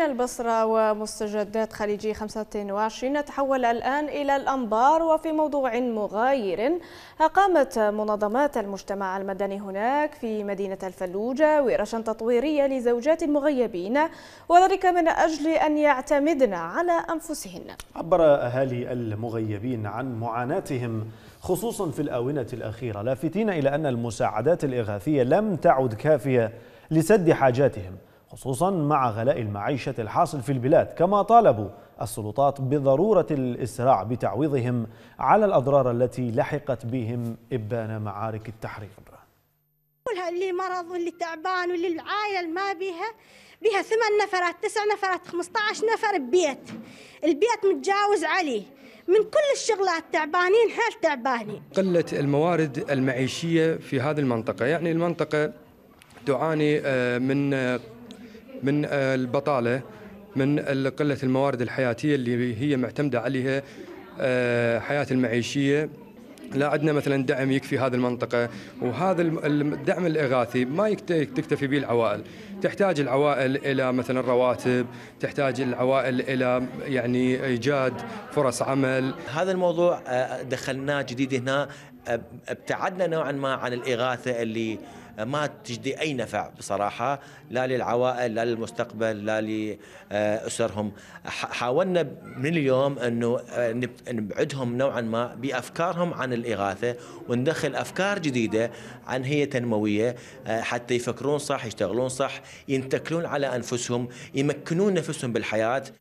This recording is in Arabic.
من البصرة ومستجدات خليجي 25 نتحول الآن إلى الأنبار وفي موضوع مغاير أقامت منظمات المجتمع المدني هناك في مدينة الفلوجة ورشا تطويرية لزوجات المغيبين وذلك من أجل أن يعتمدن على أنفسهن عبر أهالي المغيبين عن معاناتهم خصوصا في الآونة الأخيرة لافتين إلى أن المساعدات الإغاثية لم تعد كافية لسد حاجاتهم خصوصا مع غلاء المعيشة الحاصل في البلاد كما طالبوا السلطات بضرورة الإسراع بتعويضهم على الأضرار التي لحقت بهم إبان معارك التحرير اللي مرض واللي تعبان واللي العائلة ما بيها بيها ثمان نفرات تسع نفرات 15 نفر ببيت البيت متجاوز عليه من كل الشغلات تعبانين حال تعبانين قلة الموارد المعيشية في هذه المنطقة يعني المنطقة تعاني آه، من آه، من آه، البطاله من قله الموارد الحياتيه اللي هي معتمده عليها آه، حياه المعيشيه لا عندنا مثلا دعم يكفي هذه المنطقه وهذا الدعم الاغاثي ما تكتفي به العوائل تحتاج العوائل الى مثلا رواتب تحتاج العوائل الى يعني ايجاد فرص عمل هذا الموضوع آه، دخلناه جديد هنا ابتعدنا نوعا ما عن الاغاثه اللي ما تجدي أي نفع بصراحة لا للعوائل لا للمستقبل لا لأسرهم حاولنا من اليوم أنه آه، نبعدهم نوعا ما بأفكارهم عن الإغاثة وندخل أفكار جديدة عن هي تنموية آه، حتى يفكرون صح يشتغلون صح ينتكلون على أنفسهم يمكنون نفسهم بالحياة